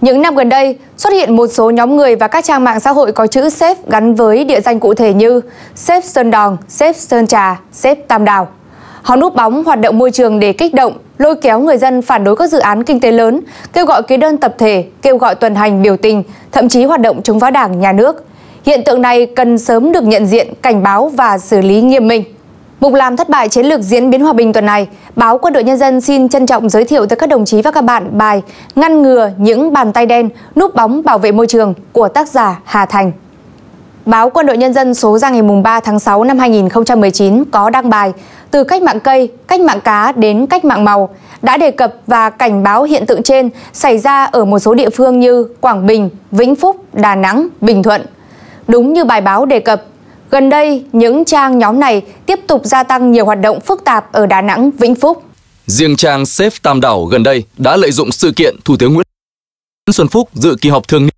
Những năm gần đây, xuất hiện một số nhóm người và các trang mạng xã hội có chữ xếp gắn với địa danh cụ thể như xếp Sơn Đòn, xếp Sơn Trà, xếp Tam đào. Họ núp bóng hoạt động môi trường để kích động, lôi kéo người dân phản đối các dự án kinh tế lớn, kêu gọi ký đơn tập thể, kêu gọi tuần hành biểu tình, thậm chí hoạt động chống phá đảng, nhà nước. Hiện tượng này cần sớm được nhận diện, cảnh báo và xử lý nghiêm minh. Mục làm thất bại chiến lược diễn biến hòa bình tuần này, báo Quân đội Nhân dân xin trân trọng giới thiệu tới các đồng chí và các bạn bài Ngăn ngừa những bàn tay đen, núp bóng bảo vệ môi trường của tác giả Hà Thành. Báo Quân đội Nhân dân số ra ngày 3 tháng 6 năm 2019 có đăng bài Từ cách mạng cây, cách mạng cá đến cách mạng màu đã đề cập và cảnh báo hiện tượng trên xảy ra ở một số địa phương như Quảng Bình, Vĩnh Phúc, Đà Nẵng, Bình Thuận. Đúng như bài báo đề cập, Gần đây, những trang nhóm này tiếp tục gia tăng nhiều hoạt động phức tạp ở Đà Nẵng, Vĩnh Phúc. Riêng trang Safe Tam Đảo gần đây đã lợi dụng sự kiện Thủ tướng Nguyễn Xuân Phúc dự kỳ họp thường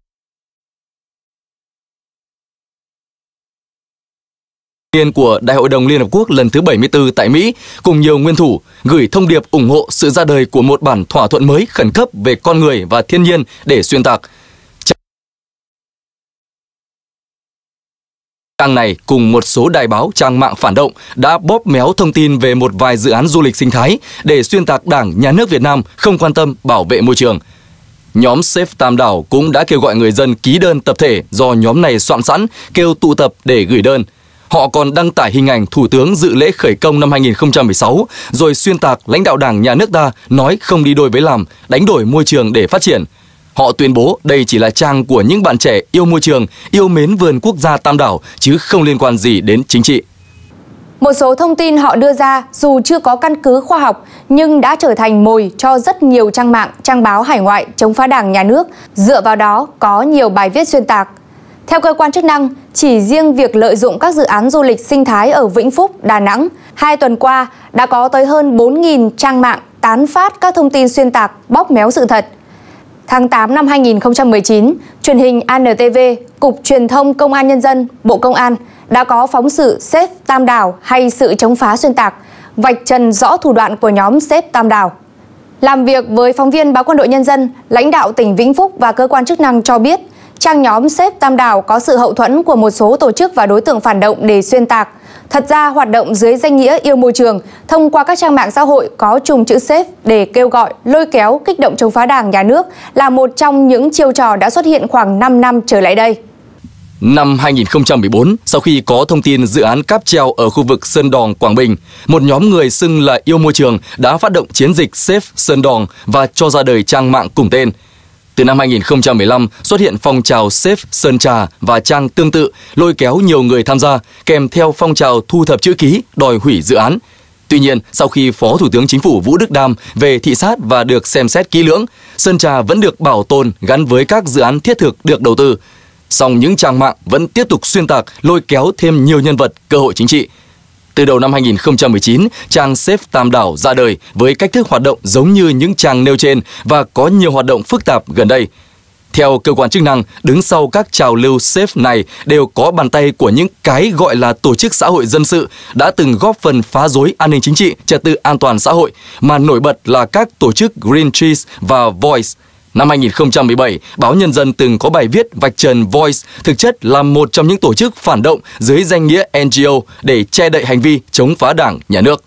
niên của Đại hội đồng Liên Hợp Quốc lần thứ 74 tại Mỹ cùng nhiều nguyên thủ gửi thông điệp ủng hộ sự ra đời của một bản thỏa thuận mới khẩn cấp về con người và thiên nhiên để xuyên tạc Trang này cùng một số đài báo trang mạng phản động đã bóp méo thông tin về một vài dự án du lịch sinh thái để xuyên tạc Đảng, Nhà nước Việt Nam không quan tâm bảo vệ môi trường. Nhóm Save Tam Đảo cũng đã kêu gọi người dân ký đơn tập thể do nhóm này soạn sẵn, kêu tụ tập để gửi đơn. Họ còn đăng tải hình ảnh Thủ tướng dự lễ khởi công năm 2016, rồi xuyên tạc lãnh đạo đảng nhà nước ta nói không đi đôi với làm, đánh đổi môi trường để phát triển – Họ tuyên bố đây chỉ là trang của những bạn trẻ yêu môi trường, yêu mến vườn quốc gia Tam Đảo chứ không liên quan gì đến chính trị. Một số thông tin họ đưa ra dù chưa có căn cứ khoa học nhưng đã trở thành mồi cho rất nhiều trang mạng, trang báo hải ngoại chống phá đảng nhà nước. Dựa vào đó có nhiều bài viết xuyên tạc. Theo cơ quan chức năng, chỉ riêng việc lợi dụng các dự án du lịch sinh thái ở Vĩnh Phúc, Đà Nẵng, hai tuần qua đã có tới hơn 4.000 trang mạng tán phát các thông tin xuyên tạc, bóp méo sự thật – Tháng 8 năm 2019, truyền hình ANTV, Cục Truyền thông Công an Nhân dân, Bộ Công an đã có phóng sự xếp Tam Đảo hay sự chống phá xuyên tạc, vạch trần rõ thủ đoạn của nhóm xếp Tam Đảo. Làm việc với phóng viên báo Quân đội Nhân dân, lãnh đạo tỉnh Vĩnh Phúc và cơ quan chức năng cho biết Trang nhóm xếp Tam Đảo có sự hậu thuẫn của một số tổ chức và đối tượng phản động để xuyên tạc. Thật ra hoạt động dưới danh nghĩa yêu môi trường thông qua các trang mạng xã hội có chung chữ xếp để kêu gọi, lôi kéo, kích động chống phá đảng nhà nước là một trong những chiêu trò đã xuất hiện khoảng 5 năm trở lại đây. Năm 2014, sau khi có thông tin dự án cáp treo ở khu vực Sơn Đòn, Quảng Bình, một nhóm người xưng là yêu môi trường đã phát động chiến dịch Save Sơn Đòn và cho ra đời trang mạng cùng tên – từ năm 2015 xuất hiện phong trào xếp sơn trà và trang tương tự, lôi kéo nhiều người tham gia, kèm theo phong trào thu thập chữ ký đòi hủy dự án. Tuy nhiên, sau khi Phó Thủ tướng Chính phủ Vũ Đức Đam về thị sát và được xem xét kỹ lưỡng, sơn trà vẫn được bảo tồn gắn với các dự án thiết thực được đầu tư. Song những trang mạng vẫn tiếp tục xuyên tạc, lôi kéo thêm nhiều nhân vật cơ hội chính trị, từ đầu năm 2019, trang xếp Tam Đảo ra đời với cách thức hoạt động giống như những trang nêu trên và có nhiều hoạt động phức tạp gần đây. Theo cơ quan chức năng, đứng sau các trào lưu SAFE này đều có bàn tay của những cái gọi là tổ chức xã hội dân sự đã từng góp phần phá rối an ninh chính trị, trật tự an toàn xã hội, mà nổi bật là các tổ chức Green Trees và Voice – Năm 2017, báo Nhân dân từng có bài viết vạch trần Voice thực chất là một trong những tổ chức phản động dưới danh nghĩa NGO để che đậy hành vi chống phá đảng, nhà nước.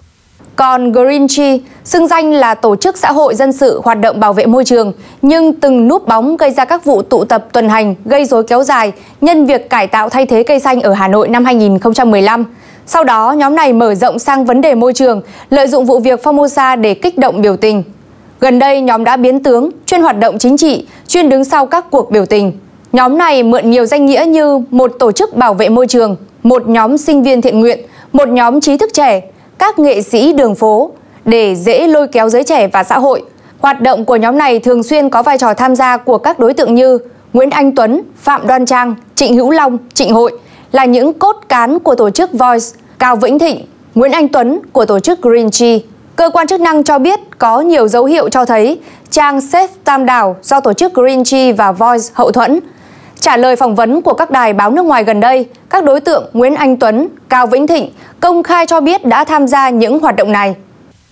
Còn Green Tree, xưng danh là tổ chức xã hội dân sự hoạt động bảo vệ môi trường, nhưng từng núp bóng gây ra các vụ tụ tập tuần hành gây rối kéo dài nhân việc cải tạo thay thế cây xanh ở Hà Nội năm 2015. Sau đó, nhóm này mở rộng sang vấn đề môi trường, lợi dụng vụ việc Formosa để kích động biểu tình, Gần đây, nhóm đã biến tướng, chuyên hoạt động chính trị, chuyên đứng sau các cuộc biểu tình. Nhóm này mượn nhiều danh nghĩa như một tổ chức bảo vệ môi trường, một nhóm sinh viên thiện nguyện, một nhóm trí thức trẻ, các nghệ sĩ đường phố để dễ lôi kéo giới trẻ và xã hội. Hoạt động của nhóm này thường xuyên có vai trò tham gia của các đối tượng như Nguyễn Anh Tuấn, Phạm Đoan Trang, Trịnh Hữu Long, Trịnh Hội là những cốt cán của tổ chức Voice, Cao Vĩnh Thịnh, Nguyễn Anh Tuấn của tổ chức Green Tree. Cơ quan chức năng cho biết có nhiều dấu hiệu cho thấy trang Safe Tam Đảo do tổ chức Greenchi và Voice hậu thuẫn. Trả lời phỏng vấn của các đài báo nước ngoài gần đây, các đối tượng Nguyễn Anh Tuấn, Cao Vĩnh Thịnh công khai cho biết đã tham gia những hoạt động này.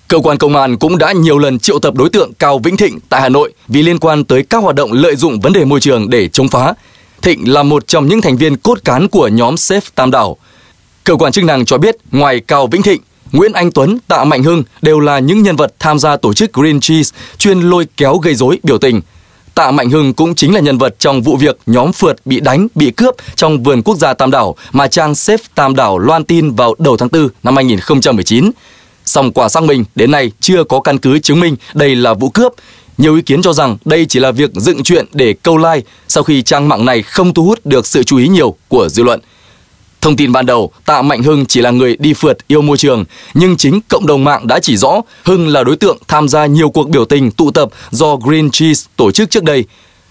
Cơ quan công an cũng đã nhiều lần triệu tập đối tượng Cao Vĩnh Thịnh tại Hà Nội vì liên quan tới các hoạt động lợi dụng vấn đề môi trường để chống phá. Thịnh là một trong những thành viên cốt cán của nhóm Safe Tam Đảo. Cơ quan chức năng cho biết, ngoài Cao Vĩnh Thịnh, Nguyễn Anh Tuấn, Tạ Mạnh Hưng đều là những nhân vật tham gia tổ chức Green Cheese chuyên lôi kéo gây rối biểu tình. Tạ Mạnh Hưng cũng chính là nhân vật trong vụ việc nhóm phượt bị đánh, bị cướp trong vườn quốc gia Tam Đảo mà trang xếp Tam Đảo loan tin vào đầu tháng 4 năm 2019. Song quả xác minh đến nay chưa có căn cứ chứng minh đây là vụ cướp. Nhiều ý kiến cho rằng đây chỉ là việc dựng chuyện để câu like sau khi trang mạng này không thu hút được sự chú ý nhiều của dư luận. Thông tin ban đầu, Tạ Mạnh Hưng chỉ là người đi phượt yêu môi trường, nhưng chính cộng đồng mạng đã chỉ rõ Hưng là đối tượng tham gia nhiều cuộc biểu tình tụ tập do Green Cheese tổ chức trước đây.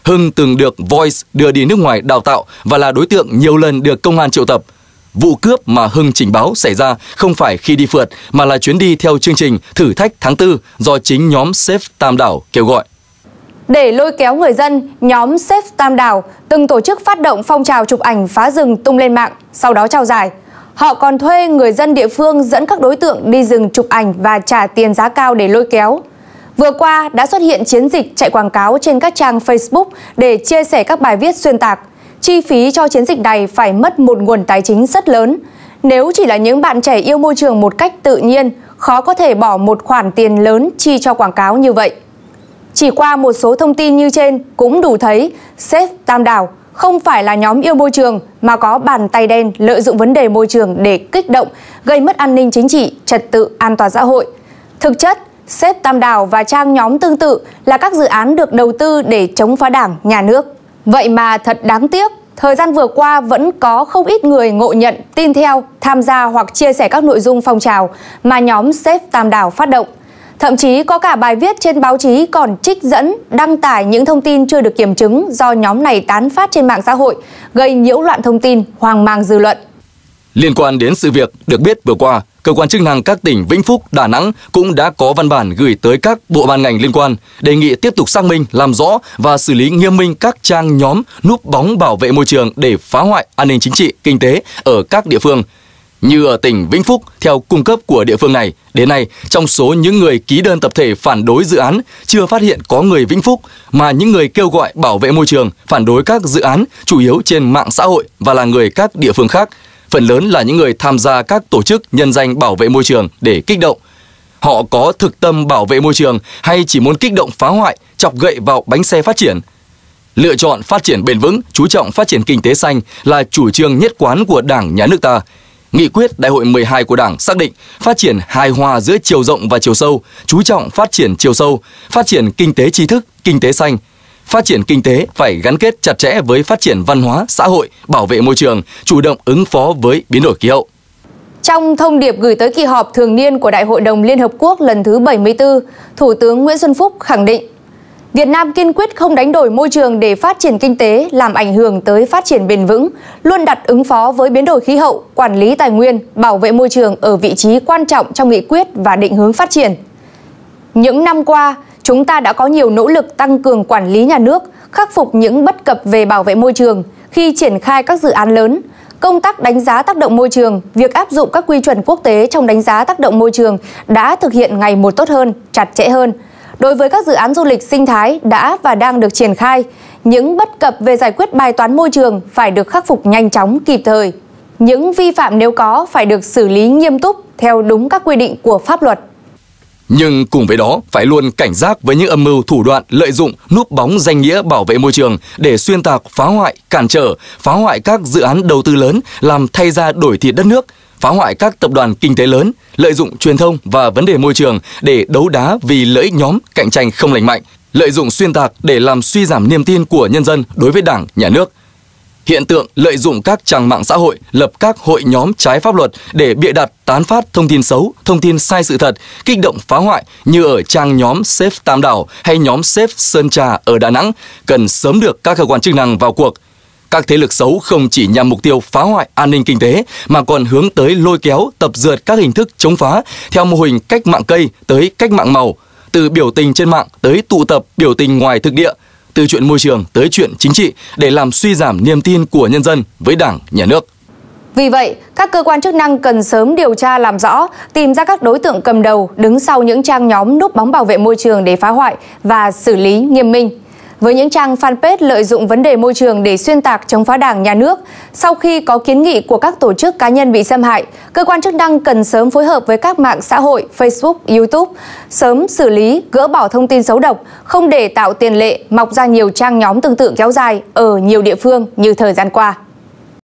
Hưng từng được Voice đưa đi nước ngoài đào tạo và là đối tượng nhiều lần được công an triệu tập. Vụ cướp mà Hưng trình báo xảy ra không phải khi đi phượt mà là chuyến đi theo chương trình Thử thách tháng 4 do chính nhóm Safe Tam Đảo kêu gọi. Để lôi kéo người dân, nhóm Save Tam Đảo từng tổ chức phát động phong trào chụp ảnh phá rừng tung lên mạng, sau đó trao giải. Họ còn thuê người dân địa phương dẫn các đối tượng đi rừng chụp ảnh và trả tiền giá cao để lôi kéo. Vừa qua đã xuất hiện chiến dịch chạy quảng cáo trên các trang Facebook để chia sẻ các bài viết xuyên tạc. Chi phí cho chiến dịch này phải mất một nguồn tài chính rất lớn. Nếu chỉ là những bạn trẻ yêu môi trường một cách tự nhiên, khó có thể bỏ một khoản tiền lớn chi cho quảng cáo như vậy. Chỉ qua một số thông tin như trên cũng đủ thấy sếp Tam Đảo không phải là nhóm yêu môi trường mà có bàn tay đen lợi dụng vấn đề môi trường để kích động, gây mất an ninh chính trị, trật tự an toàn xã hội. Thực chất, sếp Tam Đảo và trang nhóm tương tự là các dự án được đầu tư để chống phá đảng, nhà nước. Vậy mà thật đáng tiếc, thời gian vừa qua vẫn có không ít người ngộ nhận, tin theo, tham gia hoặc chia sẻ các nội dung phong trào mà nhóm sếp Tam Đảo phát động – Thậm chí có cả bài viết trên báo chí còn trích dẫn, đăng tải những thông tin chưa được kiểm chứng do nhóm này tán phát trên mạng xã hội, gây nhiễu loạn thông tin, hoang mang dư luận. Liên quan đến sự việc được biết vừa qua, cơ quan chức năng các tỉnh Vĩnh Phúc, Đà Nẵng cũng đã có văn bản gửi tới các bộ ban ngành liên quan, đề nghị tiếp tục xác minh, làm rõ và xử lý nghiêm minh các trang nhóm núp bóng bảo vệ môi trường để phá hoại an ninh chính trị, kinh tế ở các địa phương. Như ở tỉnh Vĩnh Phúc, theo cung cấp của địa phương này, đến nay trong số những người ký đơn tập thể phản đối dự án chưa phát hiện có người Vĩnh Phúc mà những người kêu gọi bảo vệ môi trường, phản đối các dự án chủ yếu trên mạng xã hội và là người các địa phương khác. Phần lớn là những người tham gia các tổ chức nhân danh bảo vệ môi trường để kích động. Họ có thực tâm bảo vệ môi trường hay chỉ muốn kích động phá hoại, chọc gậy vào bánh xe phát triển, Lựa chọn phát triển bền vững, chú trọng phát triển kinh tế xanh là chủ trương nhất quán của Đảng, Nhà nước ta. Nghị quyết Đại hội 12 của Đảng xác định phát triển hài hòa giữa chiều rộng và chiều sâu, chú trọng phát triển chiều sâu, phát triển kinh tế tri thức, kinh tế xanh. Phát triển kinh tế phải gắn kết chặt chẽ với phát triển văn hóa, xã hội, bảo vệ môi trường, chủ động ứng phó với biến đổi khí hậu. Trong thông điệp gửi tới kỳ họp thường niên của Đại hội đồng Liên Hợp Quốc lần thứ 74, Thủ tướng Nguyễn Xuân Phúc khẳng định Việt Nam kiên quyết không đánh đổi môi trường để phát triển kinh tế làm ảnh hưởng tới phát triển bền vững, luôn đặt ứng phó với biến đổi khí hậu, quản lý tài nguyên, bảo vệ môi trường ở vị trí quan trọng trong nghị quyết và định hướng phát triển. Những năm qua, chúng ta đã có nhiều nỗ lực tăng cường quản lý nhà nước, khắc phục những bất cập về bảo vệ môi trường khi triển khai các dự án lớn. Công tác đánh giá tác động môi trường, việc áp dụng các quy chuẩn quốc tế trong đánh giá tác động môi trường đã thực hiện ngày một tốt hơn, chặt chẽ hơn – Đối với các dự án du lịch sinh thái đã và đang được triển khai, những bất cập về giải quyết bài toán môi trường phải được khắc phục nhanh chóng, kịp thời. Những vi phạm nếu có phải được xử lý nghiêm túc theo đúng các quy định của pháp luật. Nhưng cùng với đó, phải luôn cảnh giác với những âm mưu thủ đoạn lợi dụng núp bóng danh nghĩa bảo vệ môi trường để xuyên tạc, phá hoại, cản trở, phá hoại các dự án đầu tư lớn, làm thay ra đổi thịt đất nước, phá hoại các tập đoàn kinh tế lớn, lợi dụng truyền thông và vấn đề môi trường để đấu đá vì lợi ích nhóm, cạnh tranh không lành mạnh, lợi dụng xuyên tạc để làm suy giảm niềm tin của nhân dân đối với Đảng, nhà nước. Hiện tượng lợi dụng các trang mạng xã hội lập các hội nhóm trái pháp luật để bịa đặt tán phát thông tin xấu, thông tin sai sự thật, kích động phá hoại như ở trang nhóm Sếp Tam Đảo hay nhóm Sếp Sơn Trà ở Đà Nẵng cần sớm được các cơ quan chức năng vào cuộc – các thế lực xấu không chỉ nhằm mục tiêu phá hoại an ninh kinh tế mà còn hướng tới lôi kéo, tập dượt các hình thức chống phá theo mô hình cách mạng cây tới cách mạng màu, từ biểu tình trên mạng tới tụ tập biểu tình ngoài thực địa, từ chuyện môi trường tới chuyện chính trị để làm suy giảm niềm tin của nhân dân với Đảng, nhà nước. Vì vậy, các cơ quan chức năng cần sớm điều tra làm rõ, tìm ra các đối tượng cầm đầu đứng sau những trang nhóm núp bóng bảo vệ môi trường để phá hoại và xử lý nghiêm minh với những trang fanpage lợi dụng vấn đề môi trường để xuyên tạc chống phá đảng nhà nước. Sau khi có kiến nghị của các tổ chức cá nhân bị xâm hại, cơ quan chức năng cần sớm phối hợp với các mạng xã hội Facebook, YouTube, sớm xử lý, gỡ bỏ thông tin xấu độc, không để tạo tiền lệ mọc ra nhiều trang nhóm tương tự kéo dài ở nhiều địa phương như thời gian qua.